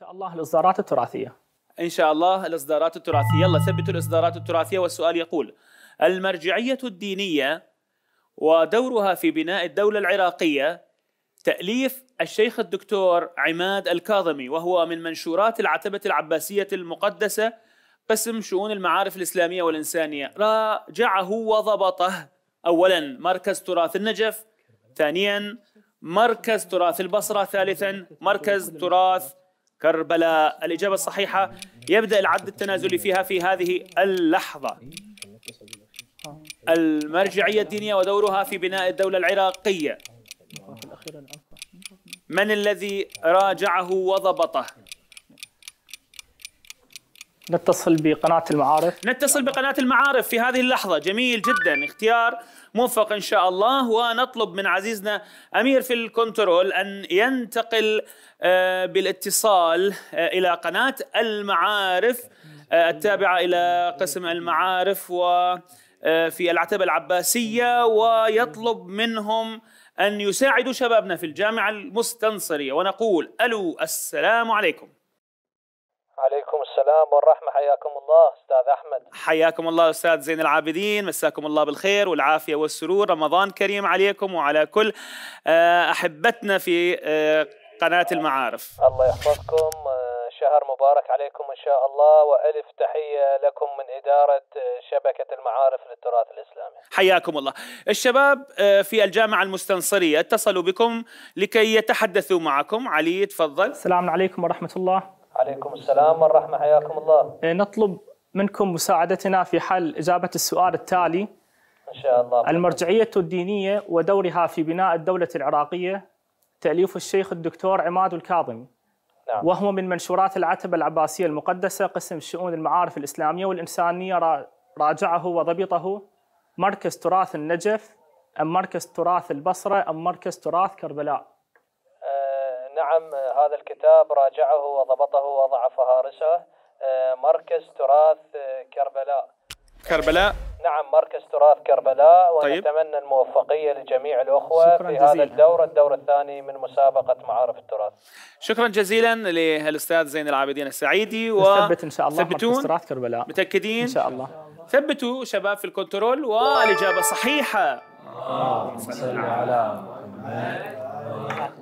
شاء الله الاصدارات التراثيه ان شاء الله الاصدارات التراثيه يلا ثبتوا الاصدارات التراثيه والسؤال يقول المرجعيه الدينيه ودورها في بناء الدوله العراقيه تاليف الشيخ الدكتور عماد الكاظمي وهو من منشورات العتبه العباسيه المقدسه قسم شؤون المعارف الاسلاميه والانسانيه راجعه وضبطه اولا مركز تراث النجف ثانيا مركز تراث البصره ثالثا مركز تراث كربلاء الإجابة الصحيحة يبدأ العد التنازلي فيها في هذه اللحظة المرجعية الدينية ودورها في بناء الدولة العراقية من الذي راجعه وضبطه نتصل بقناة المعارف نتصل بقناة المعارف في هذه اللحظة جميل جدا اختيار موفق إن شاء الله ونطلب من عزيزنا أمير في الكنترول أن ينتقل آه، بالاتصال آه، إلى قناة المعارف آه، التابعة إلى قسم المعارف وفي العتبة العباسية ويطلب منهم أن يساعدوا شبابنا في الجامعة المستنصرية ونقول ألو السلام عليكم عليكم السلام والرحمة حياكم الله أستاذ أحمد حياكم الله أستاذ زين العابدين مساكم الله بالخير والعافية والسرور رمضان كريم عليكم وعلى كل آه، أحبتنا في آه، قناة المعارف الله يحفظكم آه، شهر مبارك عليكم إن شاء الله وألف تحية لكم من إدارة شبكة المعارف للتراث الإسلامي حياكم الله الشباب في الجامعة المستنصرية اتصلوا بكم لكي يتحدثوا معكم علي تفضل السلام عليكم ورحمة الله وعليكم السلام والرحمة حياكم الله إيه، نطلب منكم مساعدتنا في حل إجابة السؤال التالي إن شاء الله المرجعية الدينية ودورها في بناء الدولة العراقية تأليف الشيخ الدكتور عماد الكاظمي نعم. وهو من منشورات العتبة العباسية المقدسة قسم شؤون المعارف الإسلامية والإنسانية راجعه وضبطه مركز تراث النجف أم مركز تراث البصرة أم مركز تراث كربلاء نعم هذا الكتاب راجعه وضبطه وضع فهارسه آه، مركز تراث آه، كربلاء كربلاء نعم مركز تراث كربلاء طيب. ونتمنى طيب. الموفقية لجميع الأخوة في جزيلا. هذا الدور الدور الثاني من مسابقة معارف التراث شكرا جزيلا للأستاذ زين العابدين السعيدي و... ثبت إن شاء الله ثبتون مركز تراث كربلاء متأكدين إن شاء الله ثبتوا شباب في الكنترول والإجابة صحيحة اللهم صل على محمد